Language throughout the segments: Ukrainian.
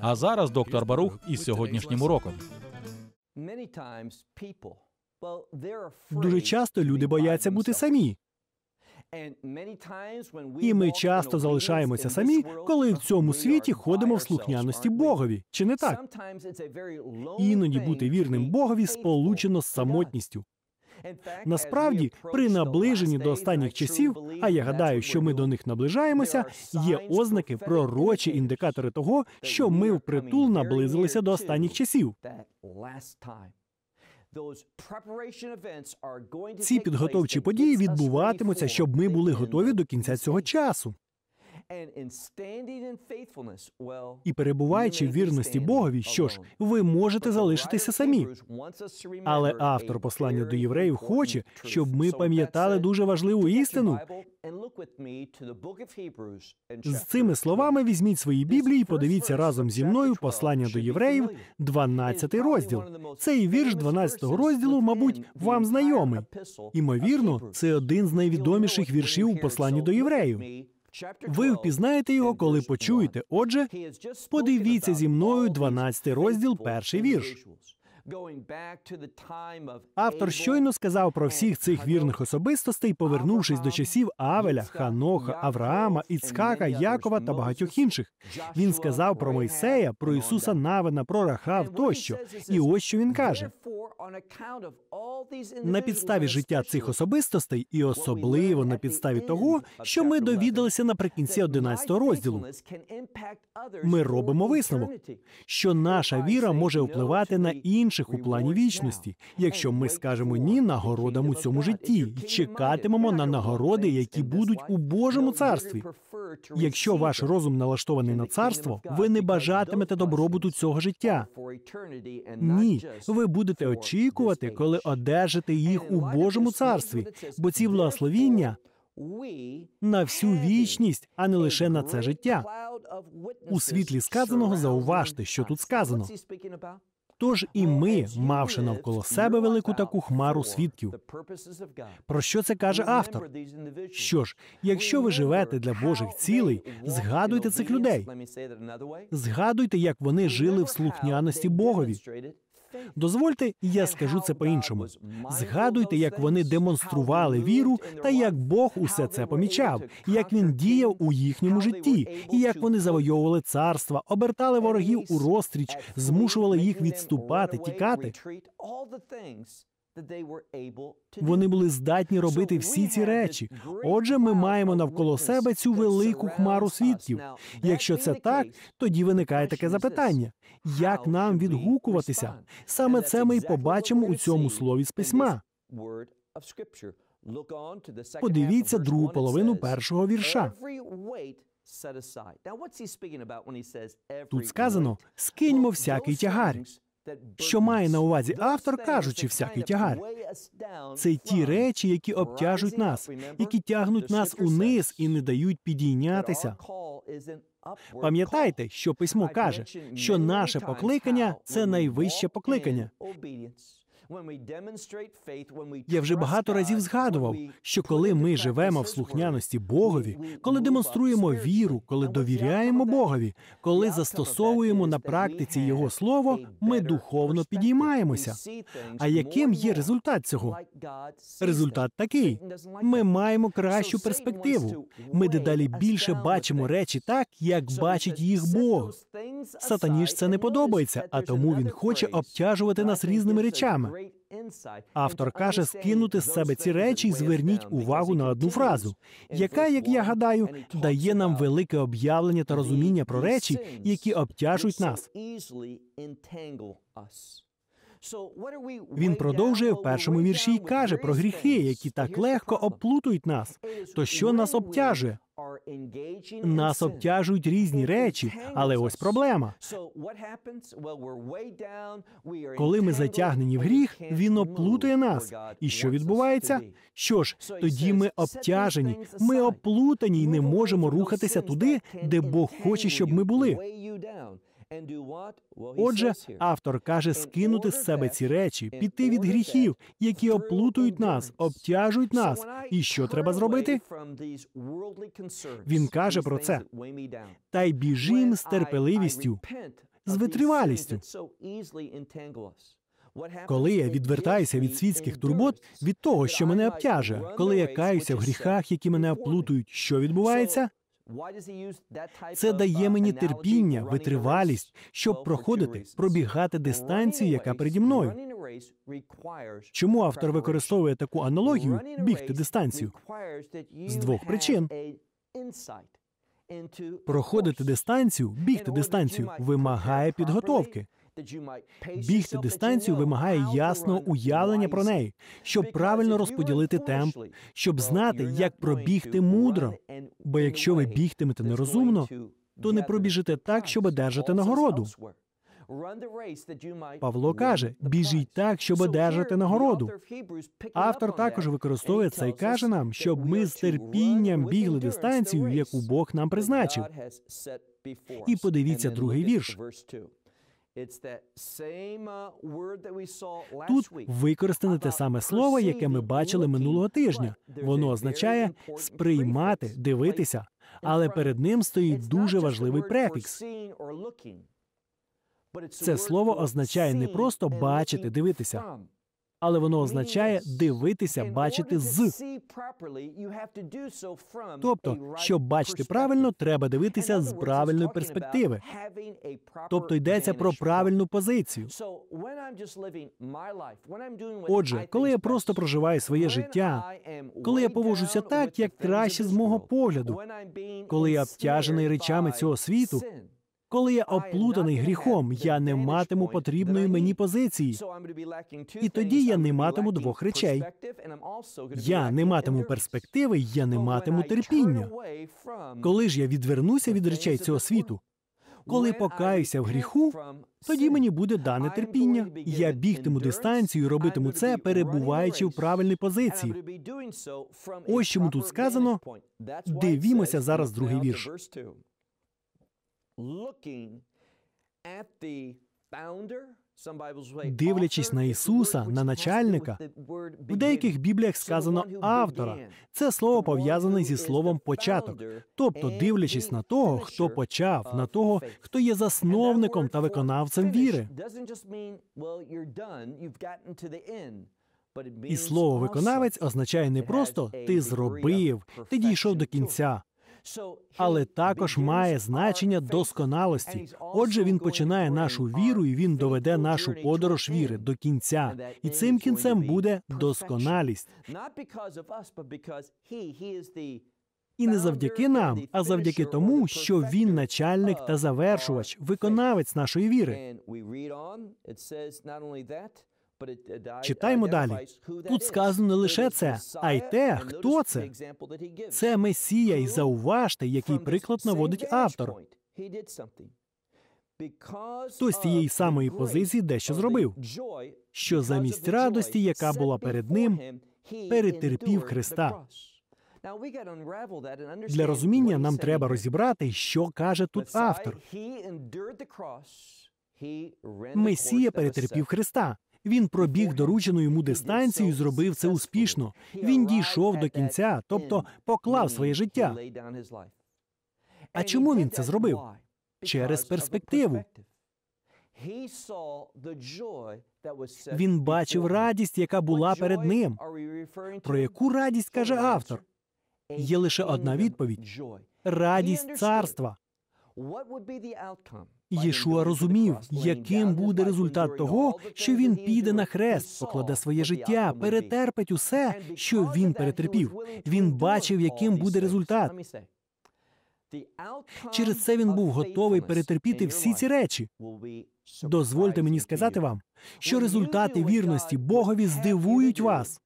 А зараз доктор Барух із сьогоднішнім уроком. Дуже часто люди бояться бути самі. І ми часто залишаємося самі, коли в цьому світі ходимо в слухняності Богові, чи не так? Іноді бути вірним Богові сполучено з самотністю. Насправді, при наближенні до останніх часів, а я гадаю, що ми до них наближаємося, є ознаки пророчі індикатори того, що ми впритул наблизилися до останніх часів. Ці підготовчі події відбуватимуться, щоб ми були готові до кінця цього часу. І перебуваючи в вірності Богові, що ж, ви можете залишитися самі. Але автор послання до євреїв хоче, щоб ми пам'ятали дуже важливу істину. З цими словами візьміть свої біблії, і подивіться разом зі мною послання до євреїв, 12 розділ. Цей вірш 12 розділу, мабуть, вам знайомий. Імовірно, це один з найвідоміших віршів у посланні до євреїв. Ви впізнаєте його, коли почуєте. Отже, подивіться зі мною 12 розділ, перший вірш. Автор щойно сказав про всіх цих вірних особистостей, повернувшись до часів Авеля, Ханоха, Авраама, Іцхака, Якова та багатьох інших. Він сказав про Мойсея, про Ісуса Навина, про Рахав тощо. І ось що він каже: на підставі життя цих особистостей, і особливо на підставі того, що ми довідалися наприкінці 11 розділу. Ми робимо висновок, що наша віра може впливати на інші інших у плані вічності. Якщо ми скажемо ні нагородам у цьому житті і чекатимемо на нагороди, які будуть у Божому царстві. Якщо ваш розум налаштований на царство, ви не бажатимете добробуту цього життя. Ні, ви будете очікувати, коли одержите їх у Божому царстві, бо ці благословіння на всю вічність, а не лише на це життя. У світлі сказаного зауважте, що тут сказано. Тож і ми, мавши навколо себе велику таку хмару свідків, про що це каже автор? Що ж, якщо ви живете для Божих цілей, згадуйте цих людей. Згадуйте, як вони жили в слухняності Богові. Дозвольте, я скажу це по-іншому. Згадуйте, як вони демонстрували віру, та як Бог усе це помічав, як він діяв у їхньому житті, і як вони завойовували царства, обертали ворогів у розстріч, змушували їх відступати, тікати. Вони були здатні робити всі ці речі. Отже, ми маємо навколо себе цю велику хмару свідків. Якщо це так, тоді виникає таке запитання: як нам відгукуватися? Саме це ми й побачимо у цьому слові з письма. Подивіться другу половину першого вірша. Тут сказано: скиньмо всякий тягар. Що має на увазі автор, кажучи, всякий тягар це ті речі, які обтяжують нас, які тягнуть нас униз і не дають підійнятися. Пам'ятайте, що письмо каже, що наше покликання це найвище покликання. Я вже багато разів згадував, що коли ми живемо в слухняності Богові, коли демонструємо віру, коли довіряємо Богові, коли застосовуємо на практиці Його слово, ми духовно підіймаємося. А яким є результат цього? Результат такий: ми маємо кращу перспективу. Ми дедалі більше бачимо речі так, як бачить їх Бог. Сатані ж це не подобається, а тому він хоче обтяжувати нас різними речами. Автор каже, скинути з себе ці речі і зверніть увагу на одну фразу, яка, як я гадаю, дає нам велике об'явлення та розуміння про речі, які обтяжують нас. Він продовжує в першому вірші й каже про гріхи, які так легко обплутують нас. То що нас обтяжує? Нас обтяжують різні речі, але ось проблема. Коли ми затягнені в гріх, він оплутує нас. І що відбувається? Що ж, тоді ми обтяжені, ми оплутані і не можемо рухатися туди, де Бог хоче, щоб ми були. Отже, автор каже скинути з себе ці речі, піти від гріхів, які оплутують нас, обтяжують нас. І що треба зробити? Він каже про це. та й біжим з терпеливістю, з витривалістю. Коли я відвертаюся від світських турбот, від того, що мене обтяже, коли я каюся в гріхах, які мене оплутують, що відбувається? Це дає uh, мені терпіння, витривалість, щоб проходити, пробігати дистанцію, яка переді мною. Чому автор використовує таку аналогію бігти дистанцію? З двох причин. Проходити дистанцію, бігти дистанцію вимагає підготовки. Бігти дистанцію вимагає ясного уявлення про неї, щоб правильно розподілити темп, щоб знати, як пробігти мудро. Бо якщо ви бігтимете нерозумно, то не пробіжите так, щоб одержати нагороду. Павло каже: біжіть так, щоб одержати нагороду. Автор також використовує це і каже нам, щоб ми з терпінням бігли дистанцію, яку Бог нам призначив. І подивіться другий вірш. Uh, Тут використане те саме слово, яке ми бачили минулого тижня. Воно означає сприймати, дивитися, але перед ним стоїть дуже важливий префікс. Це слово означає не просто бачити, дивитися але воно означає дивитися, бачити з Тобто, щоб бачити правильно, треба дивитися з правильної перспективи. Тобто йдеться про правильну позицію. Отже, коли я просто проживаю своє життя, коли я поводжуся так, як краще з мого погляду, коли я обтяжений речами цього світу, коли я оплутаний гріхом, я не матиму потрібної мені позиції. І тоді я не матиму двох речей. Я не матиму перспективи, я не матиму терпіння. Коли ж я відвернуся від речей цього світу, коли покаюся в гріху, тоді мені буде дане терпіння. Я бігтиму дистанцію, робитиму це, перебуваючи в правильній позиції. Ось чому тут сказано. Дивімося зараз другий вірш. Дивлячись на Ісуса, на начальника, в деяких бібліях сказано автора. Це слово пов'язане зі словом початок, тобто, дивлячись на того, хто почав, на того, хто є засновником та виконавцем віри. І слово виконавець означає не просто ти зробив, ти дійшов до кінця але також має значення досконалості. Отже, він починає нашу віру, і він доведе нашу подорож віри до кінця, і цим кінцем буде досконалість. І не завдяки нам, а завдяки тому, що він начальник та завершувач, виконавець нашої віри. Uh, Читаймо далі. Тут сказано не лише це, а й те, хто це. Це Месія, і зауважте, який приклад наводить автор. Хто з тієї самої позиції дещо зробив, що замість радості, яка була перед ним, перетерпів Христа. Для розуміння нам треба розібрати, що каже тут автор. Месія перетерпів Христа. Він пробіг доручену йому дистанцію, і зробив це успішно. Він дійшов до кінця, тобто поклав своє життя. А чому він це зробив? Через перспективу. Він бачив радість, яка була перед ним. Про яку радість каже автор? Є лише одна відповідь: радість царства. Єшуа розумів, яким буде результат того, що він піде на хрест, покладе своє тобто життя, перетерпить усе, що він перетерпів. Він бачив, яким буде результат. Через це він був готовий перетерпіти всі ці речі. Дозвольте мені сказати вам, що результати вірності Богові здивують вас.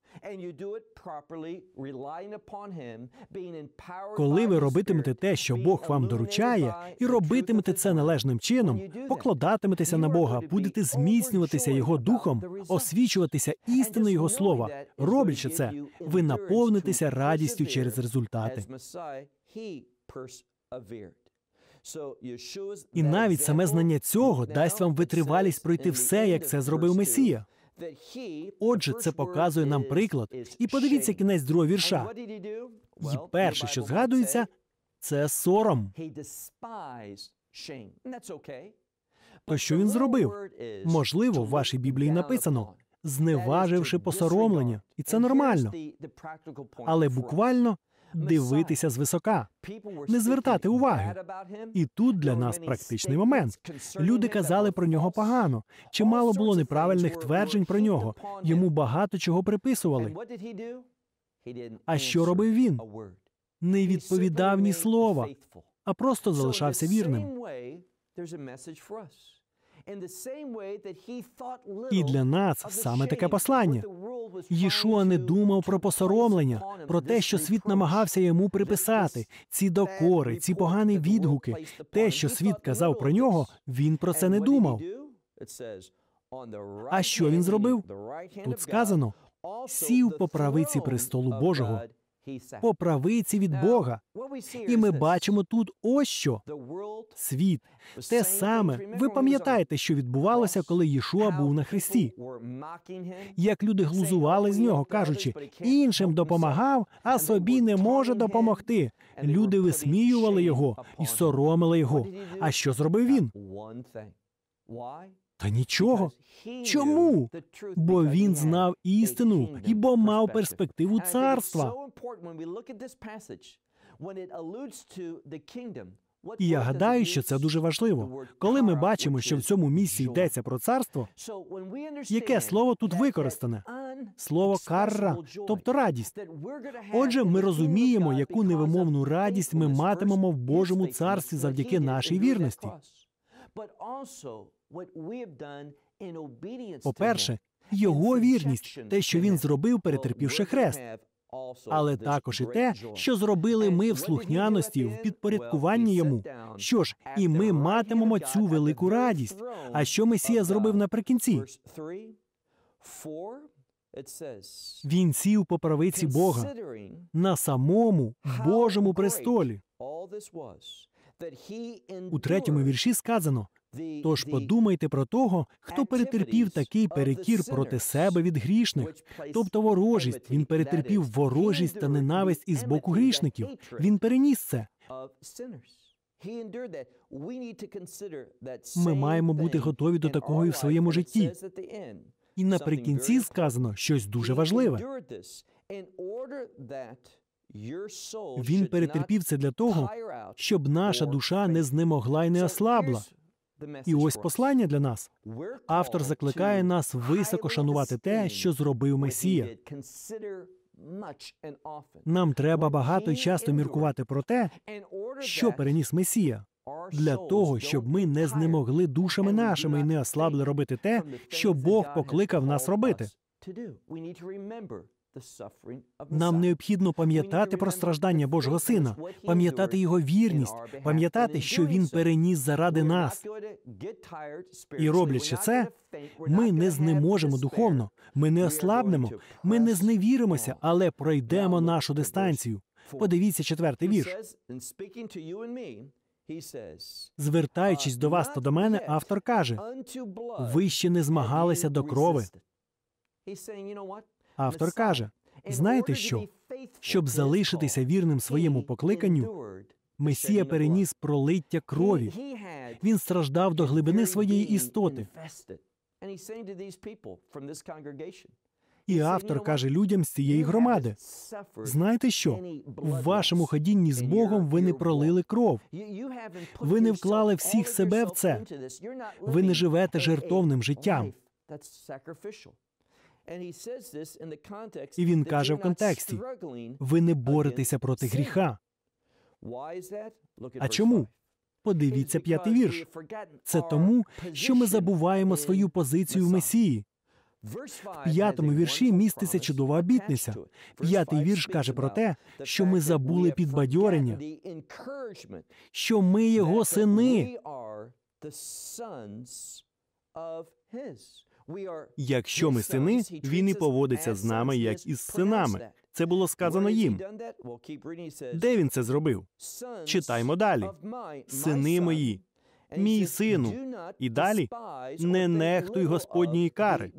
Коли ви робитимете те, що Бог вам доручає, і робитимете це належним чином, покладатиметеся на Бога, будете зміцнюватися Його духом, освічуватися істиною Його слова. Роблячи це, ви наповнитеся радістю через результати. І навіть саме знання цього дасть вам витривалість пройти все, як це зробив Месія. Отже, це показує нам приклад. І подивіться кінець другого вірша. І перше, що згадується, це сором. То що він зробив? Можливо, в вашій біблії написано, зневаживши посоромлення, і це нормально. Але буквально дивитися звисока, не звертати уваги. І тут для нас практичний момент. Люди казали про нього погано. Чимало було неправильних тверджень про нього. Йому багато чого приписували. А що робив він? Не відповідав ні слова, а просто залишався вірним. І для нас саме таке послання. Єшуа не думав про посоромлення, про те, що світ намагався йому приписати ці докори, ці погані відгуки. Те, що світ казав про нього, він про це не думав. А що він зробив? Тут сказано сів по правиці престолу Божого по правиці від Бога. І ми бачимо тут ось що світ. Те саме. Ви пам'ятаєте, що відбувалося, коли Єшуа був на хресті? Як люди oh, глузували з нього, кажучи, іншим допомагав, а собі не може допомогти. Люди висміювали його і соромили його. А що зробив він? Та нічого. Чому? Бо він знав істину і бо мав перспективу царства. І я гадаю, що це дуже важливо, коли ми бачимо, що в цьому місці йдеться про царство. яке слово тут використане? Слово карра, тобто радість. Отже, ми розуміємо, яку невимовну радість ми матимемо в Божому царстві завдяки нашій вірності. По-перше, його вірність, те, що він зробив, перетерпівши хрест, але також і те, що зробили ми в слухняності, в підпорядкуванні йому. Що ж, і ми матимемо цю велику радість. А що Месія зробив наприкінці? Він сів по правиці Бога на самому Божому престолі. У третьому вірші сказано, Тож подумайте про того, хто перетерпів такий перекір проти себе від грішних, тобто ворожість. Він перетерпів ворожість та ненависть із боку грішників. Він переніс це. Ми маємо бути готові до такого і в своєму житті. І наприкінці сказано щось дуже важливе. Він перетерпів це для того, щоб наша душа не знемогла і не ослабла. І ось послання для нас. Автор закликає нас високо шанувати те, що зробив Месія. Нам треба багато і часто міркувати про те, що переніс Месія, для того, щоб ми не знемогли душами нашими і не ослабли робити те, що Бог покликав нас робити. Нам необхідно пам'ятати про страждання Божого Сина, пам'ятати його вірність, пам'ятати, що він переніс заради нас. І роблячи це, ми не знеможемо духовно, ми не ослабнемо, ми не зневіримося, але пройдемо нашу дистанцію. Подивіться четвертий вірш. Звертаючись до вас та до мене, автор каже: ви ще не змагалися до крови. Автор каже: знаєте що? Щоб залишитися вірним своєму покликанню, Месія переніс пролиття крові. Він страждав до глибини своєї істоти. І автор каже людям з цієї громади: знаєте що? В вашому ходінні з Богом ви не пролили кров. Ви не вклали всіх себе в це. Ви не живете жертовним життям. І він каже в контексті: ви не боретеся проти гріха. А чому? Подивіться п'ятий вірш. Це тому, що ми забуваємо свою позицію в Месії. В п'ятому вірші міститься чудова обітниця. П'ятий вірш каже про те, що ми забули підбадьорення, що ми його сини. Якщо ми сини, він і поводиться з нами, як із синами. Це було сказано їм. Де він це зробив? Читаймо далі. Сини мої, мій сину, і далі не нехтуй Господньої кари.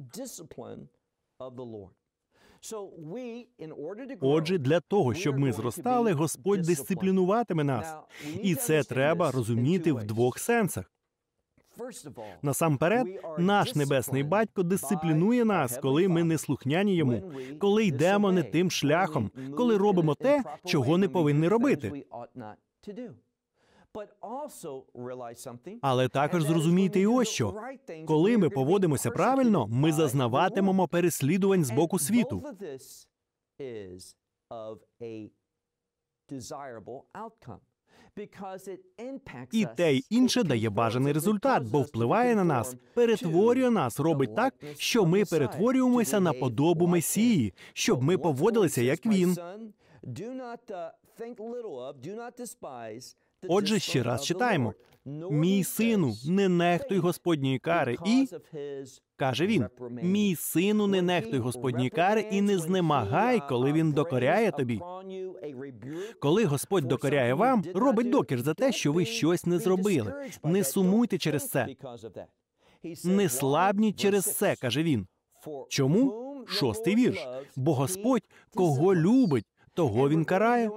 Отже, для того, щоб ми зростали, Господь дисциплінуватиме нас, і це треба розуміти в двох сенсах. Насамперед, наш небесний батько дисциплінує нас, коли ми не слухняні йому, коли йдемо не тим шляхом, коли робимо те, чого не повинні робити. Але також зрозумійте, і ось що коли ми поводимося правильно, ми зазнаватимемо переслідувань з боку світу. outcome. І те й інше дає бажаний результат, бо впливає на нас, перетворює нас, робить так, що ми перетворюємося на подобу Месії, щоб ми поводилися як він. Отже, ще раз читаємо: мій сину, не нехтуй Господньої кари, і каже він: мій сину, не нехтуй Господньої кари, і не знемагай, коли він докоряє тобі. Коли Господь докоряє вам, робить докір за те, що ви щось не зробили. Не сумуйте через це. Не слабніть через це, каже він. Чому? Шостий вірш. Бо Господь кого любить, того він карає.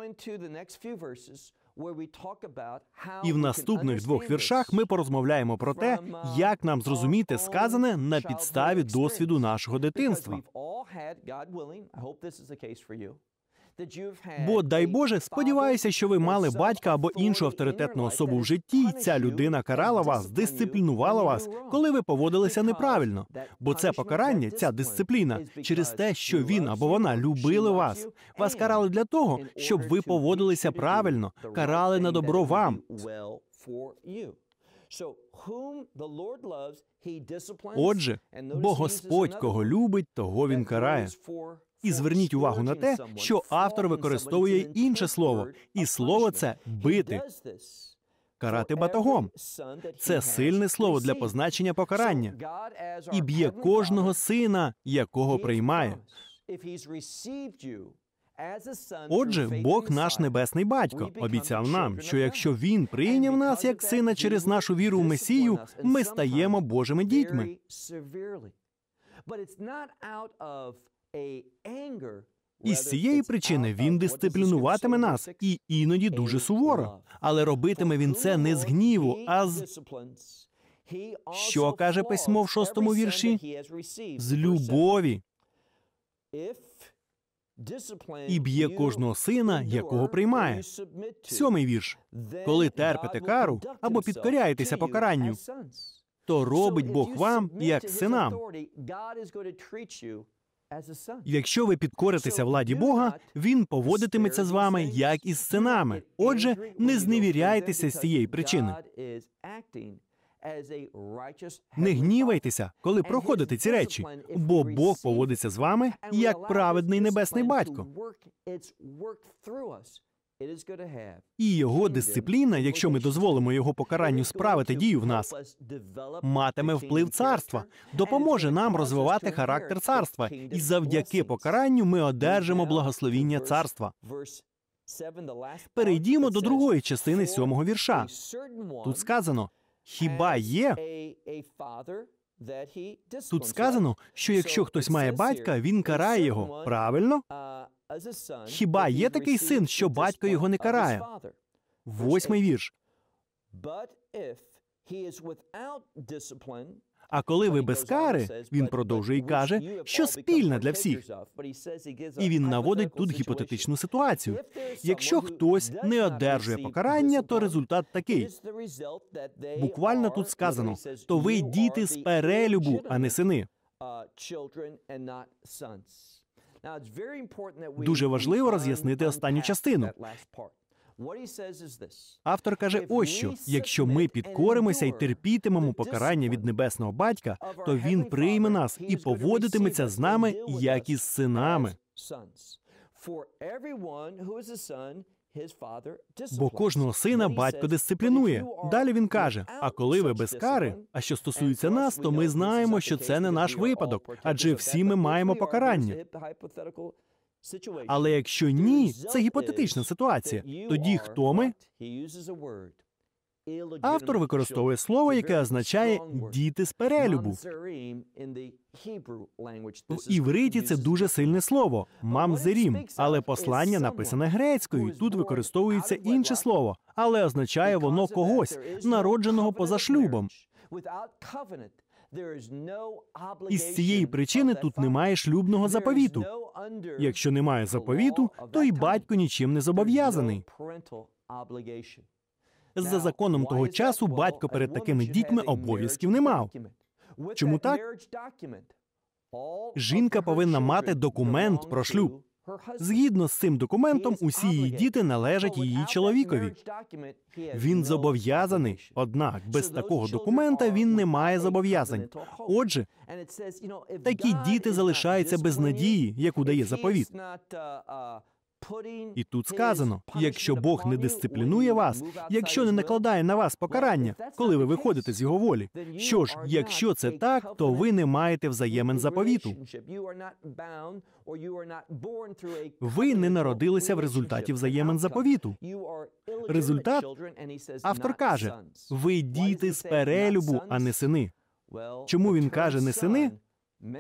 І в наступних двох віршах ми порозмовляємо про те, uh, як нам зрозуміти сказане на підставі досвіду нашого дитинства. Бо дай Боже, сподіваюся, що ви мали батька або іншу авторитетну особу в житті, і ця людина карала вас, дисциплінувала вас, коли ви поводилися неправильно. Бо це покарання, ця дисципліна, через те, що він або вона любили вас. Вас карали для того, щоб ви поводилися правильно, карали на добро вам. Отже, бо Господь кого любить, того він карає. І зверніть увагу на те, що автор використовує інше слово, і слово це бити. Карати батогом це сильне слово для позначення покарання. і б'є кожного сина, якого приймає. Отже, Бог наш небесний батько обіцяв нам, що якщо він прийняв нас як сина через нашу віру в Месію, ми стаємо Божими дітьми. І з цієї причини він дисциплінуватиме нас і іноді дуже суворо, але робитиме він це не з гніву, а з що каже письмо в шостому вірші з любові і б'є кожного сина, якого приймає. Сьомий вірш коли терпите кару або підкоряєтеся покаранню, то робить Бог вам як синам. Якщо ви підкоритеся владі Бога, він поводитиметься з вами як із синами. Отже, не зневіряйтеся з цієї причини. Не гнівайтеся, коли проходите ці речі, бо Бог поводиться з вами як праведний небесний батько. І його дисципліна, якщо ми дозволимо його покаранню справити дію в нас, матиме вплив царства, допоможе нам розвивати характер царства, і завдяки покаранню ми одержимо благословіння царства. Перейдімо до другої частини сьомого вірша. Тут сказано: хіба є Тут сказано, що якщо хтось має батька, він карає його. Правильно? Uh, Хіба є такий син, що батько його не карає? Восьмий вірш. А коли ви без кари, він продовжує і каже, що спільна для всіх. І він наводить тут гіпотетичну ситуацію. Якщо хтось не одержує покарання, то результат такий. Буквально тут сказано: то ви діти з перелюбу, а не сини. Дуже важливо роз'яснити останню частину. Автор каже: ось що якщо ми підкоримося і терпітимемо покарання від небесного батька, то він прийме нас і поводитиметься з нами, як із синами. Бо кожного сина батько дисциплінує. Далі він каже: а коли ви без кари, а що стосується нас, то ми знаємо, що це не наш випадок, адже всі ми маємо покарання. Але якщо ні, це гіпотетична ситуація. Тоді хто ми? Автор використовує слово, яке означає діти з перелюбу. В івриті це дуже сильне слово мамзерім, але послання написане грецькою. Тут використовується інше слово, але означає воно когось, народженого поза шлюбом. Із цієї причини тут немає шлюбного заповіту. Якщо немає заповіту, то й батько нічим не зобов'язаний. За законом того часу батько перед такими дітьми обов'язків не мав. Чому так? Жінка повинна мати документ про шлюб. Згідно з цим документом, усі її діти належать її чоловікові. Він зобов'язаний, однак без такого документа він не має зобов'язань. Отже, такі діти залишаються без надії, яку дає заповіт. Uh, uh, і тут сказано: якщо Бог не дисциплінує вас, якщо не накладає на вас покарання, коли ви виходите з його волі. Що ж, якщо це так, то ви не маєте взаємин заповіту. Ви не народилися в результаті взаємин заповіту. Результат автор каже: ви діти з перелюбу, а не сини. Чому він каже не сини?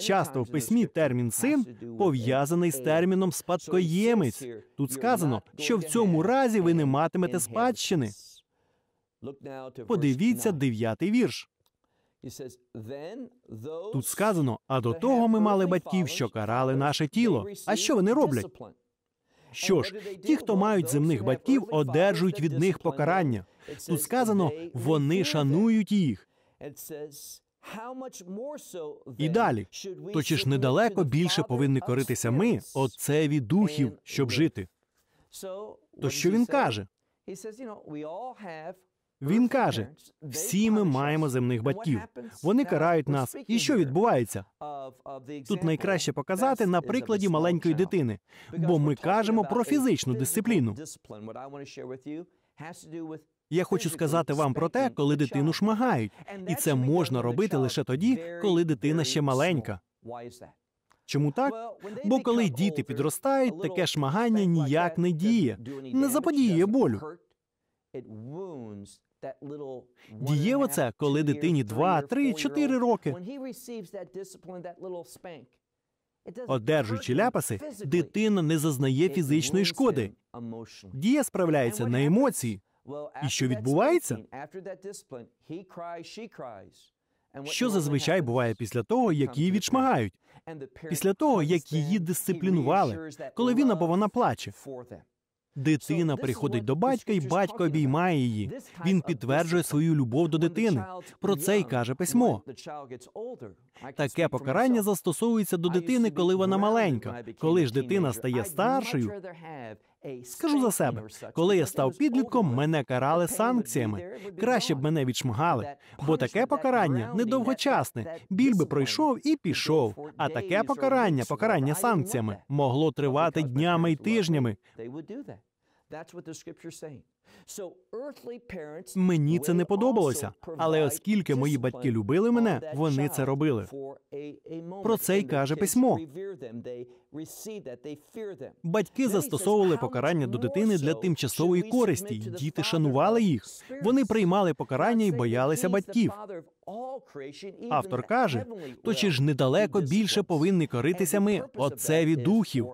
Часто в письмі термін син пов'язаний з терміном спадкоємець. Тут сказано, що в цьому разі ви не матимете спадщини. Подивіться дев'ятий вірш. Тут сказано: а до того ми мали батьків, що карали наше тіло. А що вони роблять? Що ж, ті, хто мають земних батьків, одержують від них покарання. Тут сказано, вони шанують їх. І далі, то чи ж недалеко більше повинні коритися ми отцеві духів, щоб жити. То що він каже? Він каже: всі ми маємо земних батьків. Вони карають нас. І що відбувається? Тут найкраще показати на прикладі маленької дитини, бо ми кажемо про фізичну дисципліну. Я хочу сказати вам про те, коли дитину шмагають, і це можна робити лише тоді, коли дитина ще маленька. Чому так? Бо коли діти підростають, таке шмагання ніяк не діє, не заподіє болю. Дієво це, коли дитині 2, 3, 4 роки. Одержуючи ляпаси, дитина не зазнає фізичної шкоди. Дія справляється на емоції. І що відбувається? Що зазвичай буває після того, як її відшмагають, після того, як її дисциплінували, коли він або вона плаче. Дитина приходить до батька, і батько обіймає її. Він підтверджує свою любов до дитини. Про це й каже письмо. Таке покарання застосовується до дитини, коли вона маленька. Коли ж дитина стає старшою, Скажу за себе, коли я став підлітком, мене карали санкціями. Краще б мене відшмагали, бо таке покарання недовгочасне. Біль би пройшов і пішов. А таке покарання, покарання санкціями, могло тривати днями й тижнями. Мені це не подобалося, але оскільки мої батьки любили мене, вони це робили. Про це й каже письмо. Батьки застосовували покарання до дитини для тимчасової користі. Діти шанували їх. Вони приймали покарання і боялися батьків. Автор каже: то чи ж недалеко більше повинні коритися ми отцеві духів?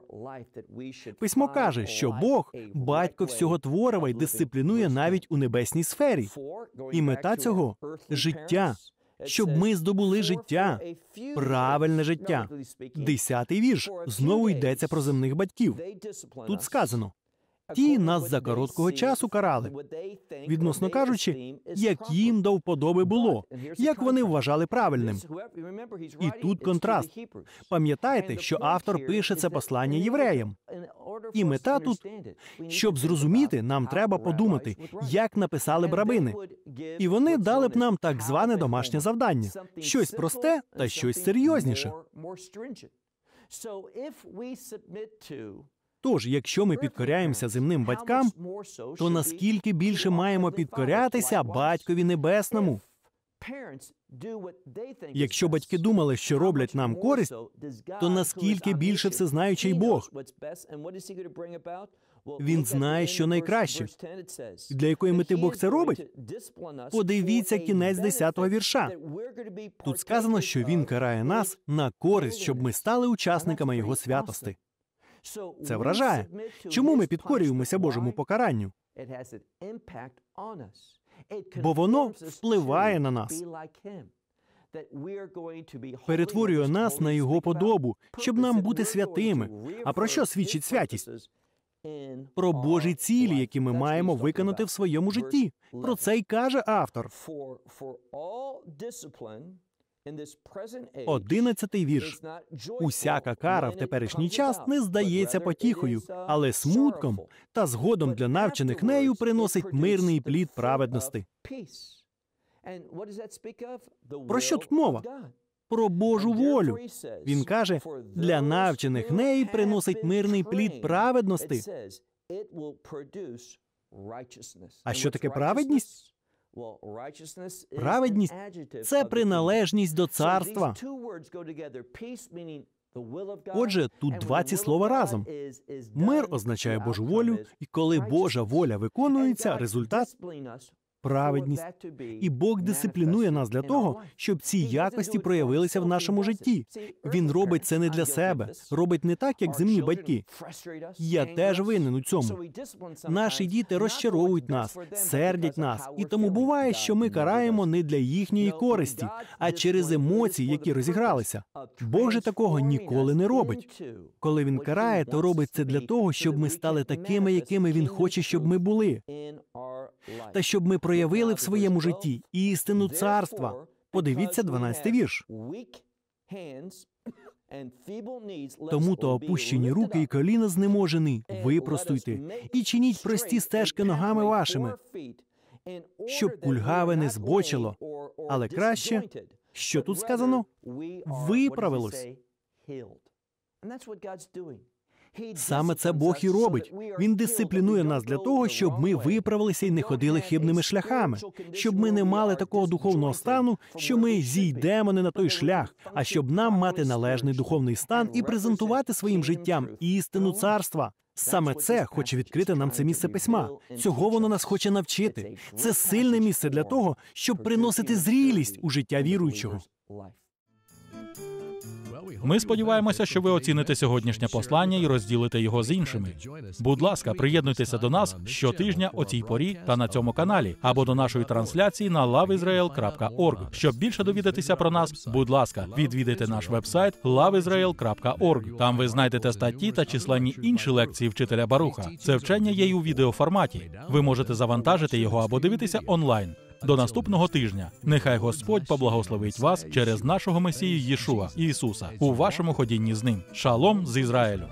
Письмо каже, що Бог батько всього творива й дисциплі дисциплінує навіть у небесній сфері. І мета цього життя, щоб ми здобули життя, правильне життя. Десятий вірш знову йдеться про земних батьків. Тут сказано. Ті нас за короткого часу карали, відносно кажучи, як їм до вподоби було, як вони вважали правильним. І тут контраст. Пам'ятайте, що автор пише це послання євреям. І мета тут, щоб зрозуміти, нам треба подумати, як написали б рабини. І вони дали б нам так зване домашнє завдання: щось просте та щось серйозніше. Тож, якщо ми підкоряємося земним батькам, то наскільки більше маємо підкорятися батькові небесному? Якщо батьки думали, що роблять нам користь, то наскільки більше всезнаючий Бог? Він знає, що найкраще. Для якої мети Бог це робить? Подивіться кінець 10-го вірша. Тут сказано, що він карає нас на користь, щоб ми стали учасниками його святости. Це вражає. Чому ми підкорюємося Божому покаранню? Бо воно впливає на нас. Перетворює нас на його подобу, щоб нам бути святими. А про що свідчить святість? Про Божі цілі, які ми маємо виконати в своєму житті. Про це й каже автор. Одинадцятий вірш усяка кара в теперішній час не здається потіхою, uh, але смутком та згодом для навчених нею приносить мирний плід праведності. Про що тут мова? Про Божу волю. Він каже для навчених неї приносить мирний плід праведності. А що таке праведність? Праведність це приналежність до царства. Отже, тут два ці слова разом. Мир означає Божу волю, і коли Божа воля виконується, результат праведність. І Бог дисциплінує нас для того, щоб ці якості проявилися в нашому житті. Він робить це не для себе, робить не так, як земні батьки. Я теж винен у цьому. Наші діти розчаровують нас, сердять нас, і тому буває, що ми караємо не для їхньої користі, а через емоції, які розігралися. Бог же такого ніколи не робить. Коли він карає, то робить це для того, щоб ми стали такими, якими він хоче, щоб ми були та щоб ми проявили в своєму житті істину царства. Подивіться 12 вірш. Тому то опущені руки і коліна знеможені, випростуйте і чиніть прості стежки ногами вашими, щоб кульгаве не збочило, але краще що тут сказано виправилось. Саме це Бог і робить. Він дисциплінує нас для того, щоб ми виправилися і не ходили хибними шляхами, щоб ми не мали такого духовного стану, що ми зійдемо не на той шлях, а щоб нам мати належний духовний стан і презентувати своїм життям істину царства. Саме це хоче відкрити нам це місце письма. Цього воно нас хоче навчити. Це сильне місце для того, щоб приносити зрілість у життя віруючого. Ми сподіваємося, що ви оціните сьогоднішнє послання і розділите його з іншими. Будь ласка, приєднуйтеся до нас щотижня о цій порі та на цьому каналі або до нашої трансляції на loveisrael.org. Щоб більше довідатися про нас, будь ласка, відвідайте наш веб-сайт loveisrael.org. Там ви знайдете статті та численні інші лекції вчителя Баруха. Це вчення є і у відеоформаті. Ви можете завантажити його або дивитися онлайн до наступного тижня. Нехай Господь поблагословить вас через нашого Месію Єшуа Ісуса у вашому ходінні з ним. Шалом з Ізраїлю.